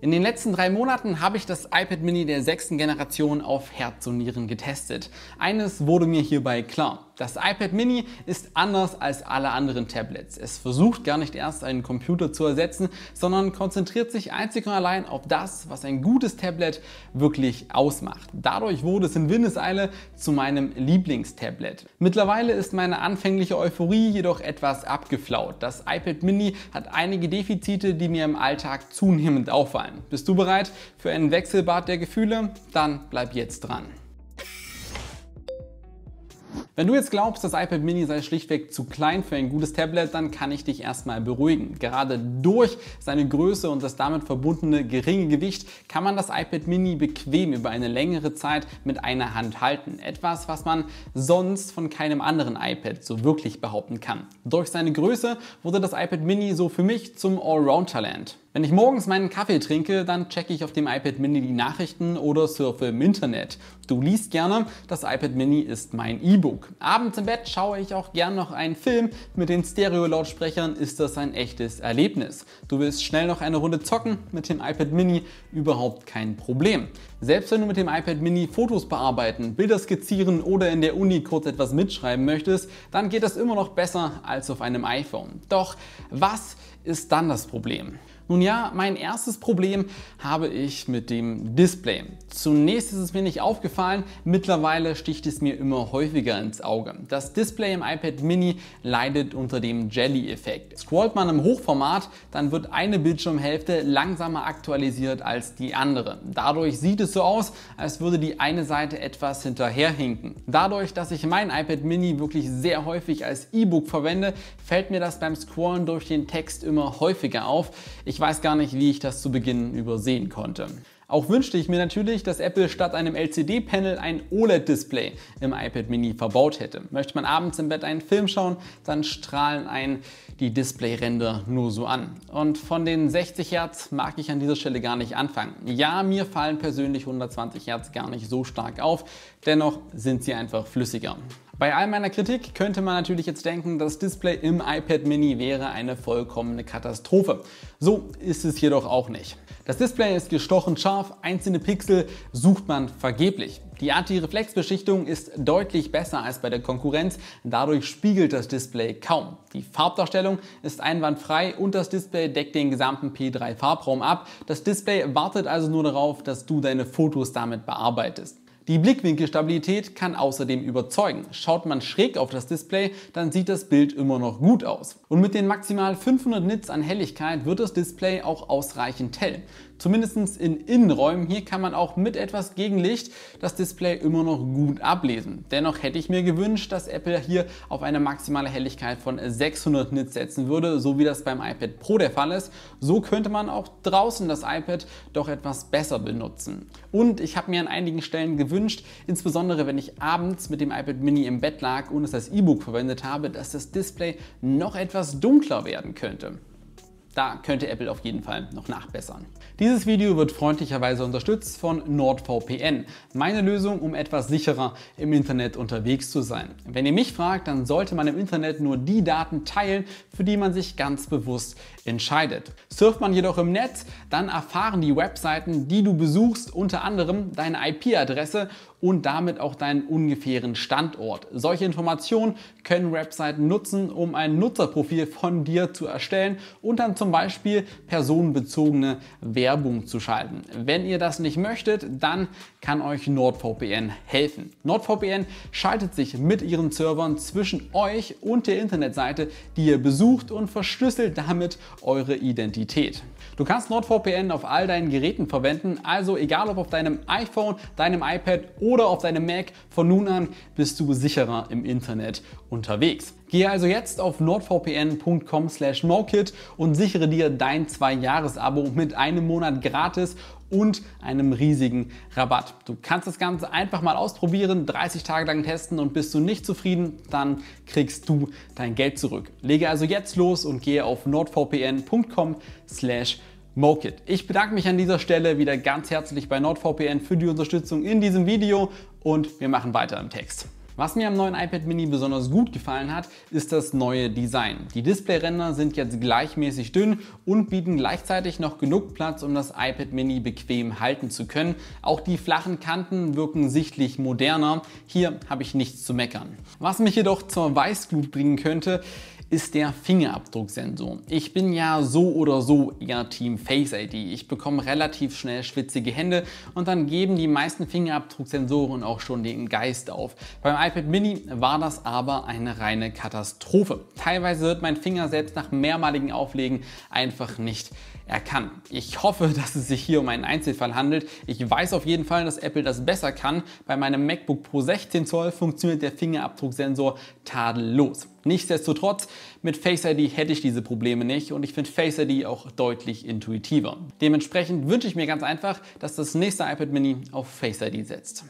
In den letzten drei Monaten habe ich das iPad Mini der sechsten Generation auf Herz und Nieren getestet. Eines wurde mir hierbei klar. Das iPad Mini ist anders als alle anderen Tablets. Es versucht gar nicht erst einen Computer zu ersetzen, sondern konzentriert sich einzig und allein auf das, was ein gutes Tablet wirklich ausmacht. Dadurch wurde es in Windeseile zu meinem Lieblingstablet. Mittlerweile ist meine anfängliche Euphorie jedoch etwas abgeflaut. Das iPad Mini hat einige Defizite, die mir im Alltag zunehmend auffallen. Bist du bereit für einen Wechselbad der Gefühle? Dann bleib jetzt dran. Wenn du jetzt glaubst, das iPad Mini sei schlichtweg zu klein für ein gutes Tablet, dann kann ich dich erstmal beruhigen. Gerade durch seine Größe und das damit verbundene geringe Gewicht kann man das iPad Mini bequem über eine längere Zeit mit einer Hand halten. Etwas, was man sonst von keinem anderen iPad so wirklich behaupten kann. Durch seine Größe wurde das iPad Mini so für mich zum Allround-Talent. Wenn ich morgens meinen Kaffee trinke, dann checke ich auf dem iPad Mini die Nachrichten oder surfe im Internet. Du liest gerne, das iPad Mini ist mein E-Book. Abends im Bett schaue ich auch gern noch einen Film. Mit den Stereo-Lautsprechern ist das ein echtes Erlebnis. Du willst schnell noch eine Runde zocken, mit dem iPad Mini überhaupt kein Problem. Selbst wenn du mit dem iPad Mini Fotos bearbeiten, Bilder skizzieren oder in der Uni kurz etwas mitschreiben möchtest, dann geht das immer noch besser als auf einem iPhone. Doch was ist dann das Problem? Nun ja, mein erstes Problem habe ich mit dem Display. Zunächst ist es mir nicht aufgefallen, mittlerweile sticht es mir immer häufiger ins Auge. Das Display im iPad Mini leidet unter dem Jelly-Effekt. Scrollt man im Hochformat, dann wird eine Bildschirmhälfte langsamer aktualisiert als die andere. Dadurch sieht es so aus, als würde die eine Seite etwas hinterherhinken. Dadurch, dass ich mein iPad Mini wirklich sehr häufig als E-Book verwende, fällt mir das beim Scrollen durch den Text immer immer häufiger auf. Ich weiß gar nicht, wie ich das zu Beginn übersehen konnte. Auch wünschte ich mir natürlich, dass Apple statt einem LCD-Panel ein OLED-Display im iPad Mini verbaut hätte. Möchte man abends im Bett einen Film schauen, dann strahlen ein die Displayränder nur so an. Und von den 60 Hertz mag ich an dieser Stelle gar nicht anfangen. Ja, mir fallen persönlich 120 Hertz gar nicht so stark auf, dennoch sind sie einfach flüssiger. Bei all meiner Kritik könnte man natürlich jetzt denken, das Display im iPad Mini wäre eine vollkommene Katastrophe. So ist es jedoch auch nicht. Das Display ist gestochen scharf, einzelne Pixel sucht man vergeblich. Die Anti-Reflexbeschichtung ist deutlich besser als bei der Konkurrenz, dadurch spiegelt das Display kaum. Die Farbdarstellung ist einwandfrei und das Display deckt den gesamten P3 Farbraum ab. Das Display wartet also nur darauf, dass du deine Fotos damit bearbeitest. Die Blickwinkelstabilität kann außerdem überzeugen. Schaut man schräg auf das Display, dann sieht das Bild immer noch gut aus. Und mit den maximal 500 Nits an Helligkeit wird das Display auch ausreichend hell zumindest in Innenräumen. Hier kann man auch mit etwas Gegenlicht das Display immer noch gut ablesen. Dennoch hätte ich mir gewünscht, dass Apple hier auf eine maximale Helligkeit von 600 Nits setzen würde, so wie das beim iPad Pro der Fall ist. So könnte man auch draußen das iPad doch etwas besser benutzen. Und ich habe mir an einigen Stellen gewünscht, insbesondere wenn ich abends mit dem iPad Mini im Bett lag und es als E-Book verwendet habe, dass das Display noch etwas dunkler werden könnte. Da könnte Apple auf jeden Fall noch nachbessern. Dieses Video wird freundlicherweise unterstützt von NordVPN. Meine Lösung, um etwas sicherer im Internet unterwegs zu sein. Wenn ihr mich fragt, dann sollte man im Internet nur die Daten teilen, für die man sich ganz bewusst entscheidet. Surft man jedoch im Netz, dann erfahren die Webseiten, die du besuchst, unter anderem deine IP-Adresse und damit auch deinen ungefähren Standort. Solche Informationen können Webseiten nutzen, um ein Nutzerprofil von dir zu erstellen und dann zum Beispiel personenbezogene Werbung zu schalten. Wenn ihr das nicht möchtet, dann kann euch NordVPN helfen. NordVPN schaltet sich mit ihren Servern zwischen euch und der Internetseite, die ihr besucht und verschlüsselt damit eure Identität. Du kannst NordVPN auf all deinen Geräten verwenden, also egal ob auf deinem iPhone, deinem iPad oder auf deinem Mac, von nun an bist du sicherer im Internet unterwegs. Gehe also jetzt auf nordvpn.com/mokit und sichere dir dein 2-Jahres-Abo mit einem Monat gratis und einem riesigen Rabatt. Du kannst das Ganze einfach mal ausprobieren, 30 Tage lang testen und bist du nicht zufrieden, dann kriegst du dein Geld zurück. Lege also jetzt los und gehe auf nordvpn.com slash Mokit. Ich bedanke mich an dieser Stelle wieder ganz herzlich bei NordVPN für die Unterstützung in diesem Video und wir machen weiter im Text. Was mir am neuen iPad Mini besonders gut gefallen hat, ist das neue Design. Die Displayränder sind jetzt gleichmäßig dünn und bieten gleichzeitig noch genug Platz, um das iPad Mini bequem halten zu können. Auch die flachen Kanten wirken sichtlich moderner. Hier habe ich nichts zu meckern. Was mich jedoch zur Weißglut bringen könnte, ist der Fingerabdrucksensor. Ich bin ja so oder so eher Team Face ID. Ich bekomme relativ schnell schwitzige Hände und dann geben die meisten Fingerabdrucksensoren auch schon den Geist auf. Beim iPad Mini war das aber eine reine Katastrophe. Teilweise wird mein Finger selbst nach mehrmaligen Auflegen einfach nicht erkannt. Ich hoffe, dass es sich hier um einen Einzelfall handelt. Ich weiß auf jeden Fall, dass Apple das besser kann. Bei meinem MacBook Pro 16 Zoll funktioniert der Fingerabdrucksensor tadellos. Nichtsdestotrotz, mit Face ID hätte ich diese Probleme nicht und ich finde Face ID auch deutlich intuitiver. Dementsprechend wünsche ich mir ganz einfach, dass das nächste iPad Mini auf Face ID setzt.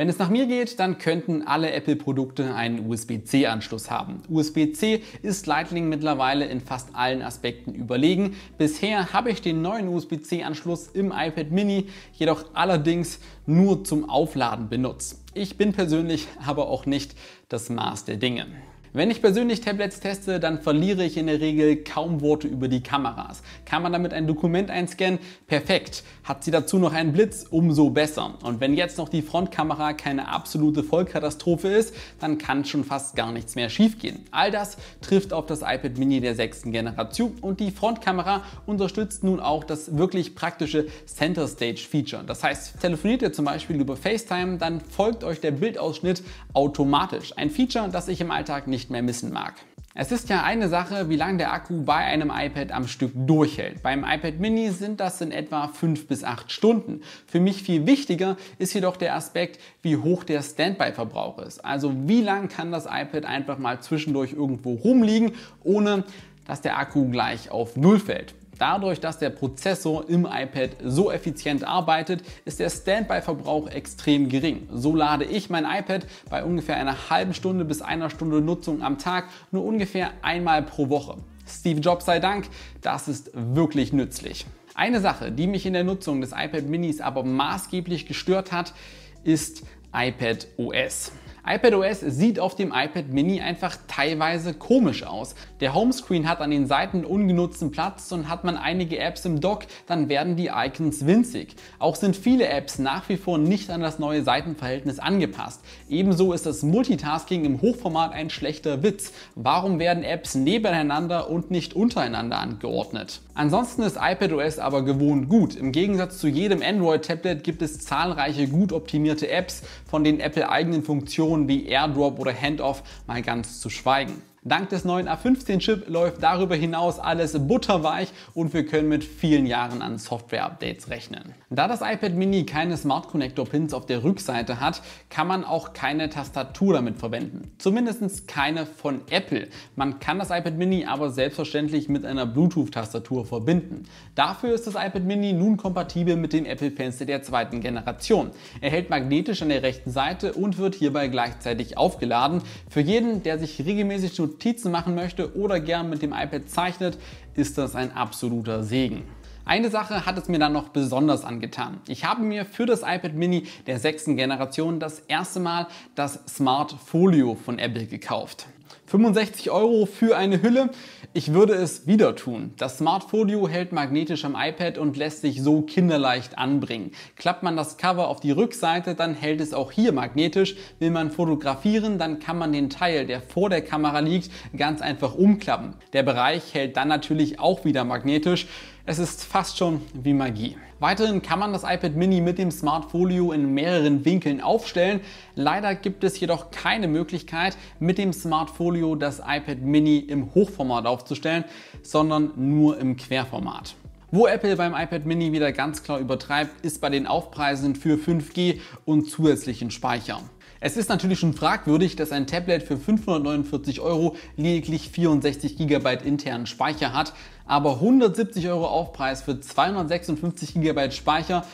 Wenn es nach mir geht, dann könnten alle Apple-Produkte einen USB-C-Anschluss haben. USB-C ist Lightning mittlerweile in fast allen Aspekten überlegen. Bisher habe ich den neuen USB-C-Anschluss im iPad Mini jedoch allerdings nur zum Aufladen benutzt. Ich bin persönlich aber auch nicht das Maß der Dinge. Wenn ich persönlich Tablets teste, dann verliere ich in der Regel kaum Worte über die Kameras. Kann man damit ein Dokument einscannen? Perfekt. Hat sie dazu noch einen Blitz? Umso besser. Und wenn jetzt noch die Frontkamera keine absolute Vollkatastrophe ist, dann kann schon fast gar nichts mehr schiefgehen. All das trifft auf das iPad Mini der sechsten Generation und die Frontkamera unterstützt nun auch das wirklich praktische Center Stage Feature. Das heißt, telefoniert ihr zum Beispiel über FaceTime, dann folgt euch der Bildausschnitt automatisch. Ein Feature, das ich im Alltag nicht nicht mehr missen mag. Es ist ja eine Sache, wie lange der Akku bei einem iPad am Stück durchhält. Beim iPad Mini sind das in etwa 5 bis 8 Stunden. Für mich viel wichtiger ist jedoch der Aspekt, wie hoch der Standby-Verbrauch ist. Also wie lange kann das iPad einfach mal zwischendurch irgendwo rumliegen, ohne dass der Akku gleich auf Null fällt. Dadurch, dass der Prozessor im iPad so effizient arbeitet, ist der Standby-Verbrauch extrem gering. So lade ich mein iPad bei ungefähr einer halben Stunde bis einer Stunde Nutzung am Tag nur ungefähr einmal pro Woche. Steve Jobs sei Dank, das ist wirklich nützlich. Eine Sache, die mich in der Nutzung des iPad Minis aber maßgeblich gestört hat, ist iPad OS iPadOS sieht auf dem iPad Mini einfach teilweise komisch aus. Der Homescreen hat an den Seiten ungenutzten Platz und hat man einige Apps im Dock, dann werden die Icons winzig. Auch sind viele Apps nach wie vor nicht an das neue Seitenverhältnis angepasst. Ebenso ist das Multitasking im Hochformat ein schlechter Witz. Warum werden Apps nebeneinander und nicht untereinander angeordnet? Ansonsten ist iPadOS aber gewohnt gut. Im Gegensatz zu jedem Android-Tablet gibt es zahlreiche gut optimierte Apps von den Apple-eigenen Funktionen Funktionen wie Airdrop oder Handoff mal ganz zu schweigen. Dank des neuen A15-Chip läuft darüber hinaus alles butterweich und wir können mit vielen Jahren an Software-Updates rechnen. Da das iPad Mini keine Smart Connector-Pins auf der Rückseite hat, kann man auch keine Tastatur damit verwenden. Zumindest keine von Apple. Man kann das iPad Mini aber selbstverständlich mit einer Bluetooth-Tastatur verbinden. Dafür ist das iPad Mini nun kompatibel mit dem Apple Pencil der zweiten Generation. Er hält magnetisch an der rechten Seite und wird hierbei gleichzeitig aufgeladen. Für jeden, der sich regelmäßig nur Notizen machen möchte oder gern mit dem iPad zeichnet, ist das ein absoluter Segen. Eine Sache hat es mir dann noch besonders angetan. Ich habe mir für das iPad Mini der sechsten Generation das erste Mal das Smart Folio von Apple gekauft. 65 Euro für eine Hülle. Ich würde es wieder tun. Das Smartfolio hält magnetisch am iPad und lässt sich so kinderleicht anbringen. Klappt man das Cover auf die Rückseite, dann hält es auch hier magnetisch. Will man fotografieren, dann kann man den Teil, der vor der Kamera liegt, ganz einfach umklappen. Der Bereich hält dann natürlich auch wieder magnetisch. Es ist fast schon wie Magie. Weiterhin kann man das iPad Mini mit dem Smart Folio in mehreren Winkeln aufstellen. Leider gibt es jedoch keine Möglichkeit, mit dem Smart Folio das iPad Mini im Hochformat aufzustellen, sondern nur im Querformat. Wo Apple beim iPad Mini wieder ganz klar übertreibt, ist bei den Aufpreisen für 5G und zusätzlichen Speicher. Es ist natürlich schon fragwürdig, dass ein Tablet für 549 Euro lediglich 64 GB internen Speicher hat aber 170 Euro Aufpreis für 256 GB Speicher,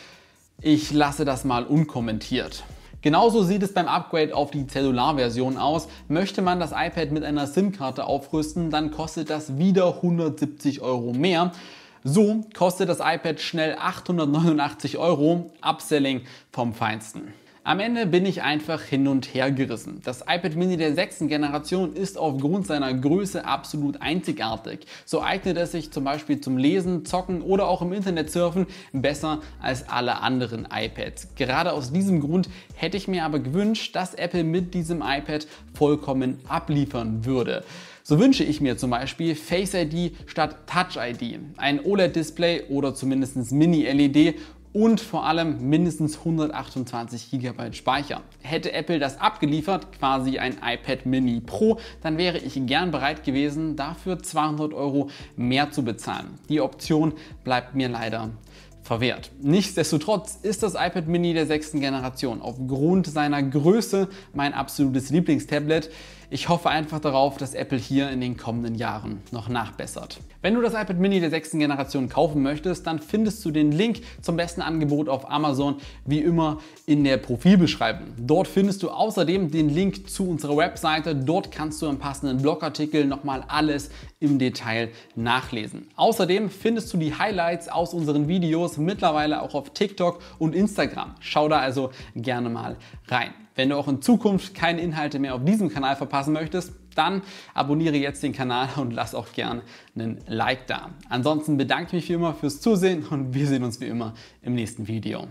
ich lasse das mal unkommentiert. Genauso sieht es beim Upgrade auf die Zellularversion aus. Möchte man das iPad mit einer SIM-Karte aufrüsten, dann kostet das wieder 170 Euro mehr. So kostet das iPad schnell 889 Euro, Upselling vom Feinsten. Am Ende bin ich einfach hin und her gerissen. Das iPad Mini der sechsten Generation ist aufgrund seiner Größe absolut einzigartig. So eignet es sich zum Beispiel zum Lesen, Zocken oder auch im Internet surfen besser als alle anderen iPads. Gerade aus diesem Grund hätte ich mir aber gewünscht, dass Apple mit diesem iPad vollkommen abliefern würde. So wünsche ich mir zum Beispiel Face ID statt Touch ID, ein OLED-Display oder zumindest Mini-LED und vor allem mindestens 128 GB Speicher. Hätte Apple das abgeliefert, quasi ein iPad Mini Pro, dann wäre ich gern bereit gewesen, dafür 200 Euro mehr zu bezahlen. Die Option bleibt mir leider verwehrt. Nichtsdestotrotz ist das iPad Mini der sechsten Generation aufgrund seiner Größe mein absolutes Lieblingstablet. Ich hoffe einfach darauf, dass Apple hier in den kommenden Jahren noch nachbessert. Wenn du das iPad Mini der sechsten Generation kaufen möchtest, dann findest du den Link zum besten Angebot auf Amazon wie immer in der Profilbeschreibung. Dort findest du außerdem den Link zu unserer Webseite. Dort kannst du im passenden Blogartikel nochmal alles im Detail nachlesen. Außerdem findest du die Highlights aus unseren Videos mittlerweile auch auf TikTok und Instagram. Schau da also gerne mal rein. Wenn du auch in Zukunft keine Inhalte mehr auf diesem Kanal verpassen möchtest, dann abonniere jetzt den Kanal und lass auch gern einen Like da. Ansonsten bedanke ich mich wie immer fürs Zusehen und wir sehen uns wie immer im nächsten Video.